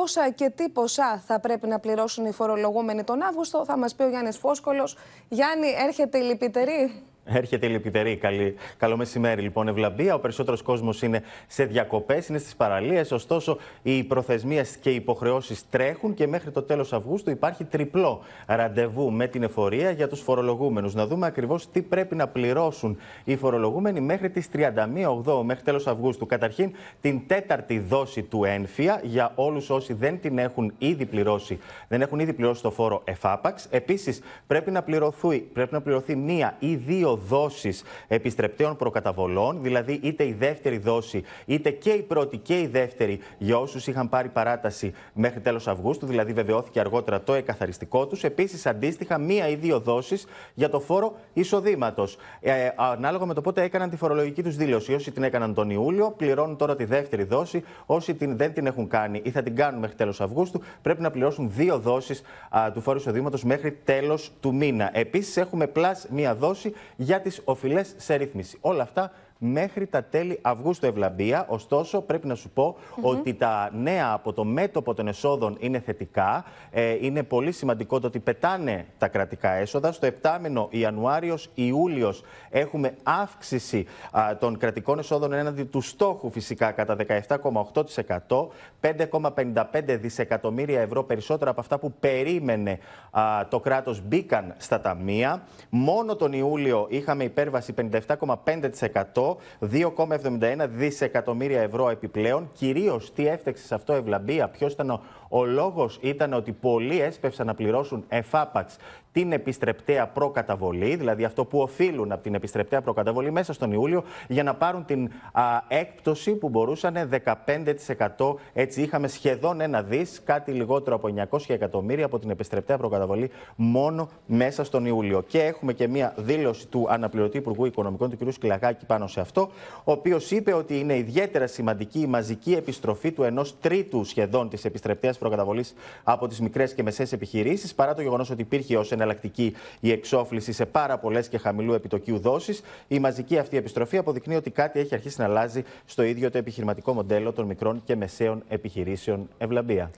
Πόσα και τι ποσά θα πρέπει να πληρώσουν οι φορολογούμενοι τον Αύγουστο, θα μας πει ο Γιάννης Φόσκολος. Γιάννη, έρχεται η λυπητερή. Έρχεται η λεπιτερή. Καλή... Καλό μεσημέρι, λοιπόν, Ευλαμπία. Ο περισσότερος κόσμος είναι σε διακοπές, είναι στις παραλίες. Ωστόσο, οι προθεσμίες και οι υποχρεώσεις τρέχουν και μέχρι το τέλος Αυγούστου υπάρχει τριπλό ραντεβού με την εφορία για τους φορολογούμενους. Να δούμε ακριβώς τι πρέπει να πληρώσουν οι φορολογούμενοι μέχρι τις 31 8 μέχρι τέλος Αυγούστου. Καταρχήν, την τέταρτη δόση του ένφια για όλους όσοι δεν την έχουν ήδη πληρώσει, δεν έχουν ήδη πληρώσει το φόρο εφάπαξ. Επίσης, πρέπει να πρέπει να πληρωθεί μία ή δύο Δόσεις δόσεις επιστρεπτέων προκαταβολών, δηλαδή είτε η δεύτερη δόση, είτε και η πρώτη και η δεύτερη για όσους είχαν πάρει παράταση μέχρι τέλος Αυγούστου, δηλαδή βεβαιώθηκε αργότερα το εκαθαριστικό τους. Επίσης, αντίστοιχα, μία ή δύο δόσεις για το φόρο εισοδήματος. Ε, ανάλογα με το πότε έκαναν τη φορολογική τους δήλωση. Όσοι την έκαναν τον Ιούλιο, πληρώνουν τώρα τη δεύτερη δόση. Όσοι την, δεν την έχουν κάνει ή θα την κάνουν μέχρι τέλος Αυγούστου, πρέπει να πληρώσουν δύο δόσεις του φόρου εισοδήματος μέχρι τέλος του μήνα. Επίσης, έχουμε πλάς μία δόση για τις οφειλές σε ρύθμιση. Όλα αυτά μέχρι τα τέλη Αυγούστου Ευλαμπία. Ωστόσο, πρέπει να σου πω ότι τα νέα από το μέτωπο των εσόδων είναι θετικά. Ε, είναι πολύ σημαντικό το ότι πετάνε τα κρατικά έσοδα. Στο επτάμενο Ιανουάριο-Ιούλιο έχουμε αύξηση των κρατικών εσόδων έναντι του στόχου φυσικά κατά 17,8%. 5,55 δισεκατομμύρια ευρώ περισσότερα από αυτά που περίμενε το κράτος μπήκαν στα ταμεία. Μόνο τον Ιούλιο είχαμε υπέρβαση 57,5%. 2,71 δισεκατομμύρια ευρώ επιπλέον. Κυρίως τι έφταξε σε αυτό ευλαμπία, ποιος ήταν ο, ο λόγος, ήταν ότι πολλοί έσπευσαν να πληρώσουν εφάπαξ την επιστρεπτέα προκαταβολή, δηλαδή αυτό που οφείλουν από την επιστρεπτέα προκαταβολή μέσα στον Ιούλιο, για να πάρουν την α, έκπτωση που μπορούσαν 15%. Έτσι είχαμε σχεδόν ένα δις, κάτι λιγότερο από 900 εκατομμύρια από την επιστρεπτέα προκαταβολή μόνο μέσα στον Ιούλιο. Και έχουμε και μία δήλωση του αναπληρωτή Υπουργού Οικονομικών του κ. Σκυλακάκη πάνω σε αυτό, ο οποίος είπε ότι είναι ιδιαίτερα σημαντική η μαζική επιστροφή του ενός τρίτου σχεδόν της επιστρεπτέας προκαταβολής από τις μικρές και μεσαίε επιχειρήσεις, παρά το γεγονός ότι υπήρχε ως εναλλακτική η εξόφληση σε πάρα πολλές και χαμηλού επιτοκίου δόσει. Η μαζική αυτή επιστροφή αποδεικνύει ότι κάτι έχει αρχίσει να αλλάζει στο ίδιο το επιχειρηματικό μοντέλο των μικρών και μεσαίων επιχειρήσεων Ευλαμπία.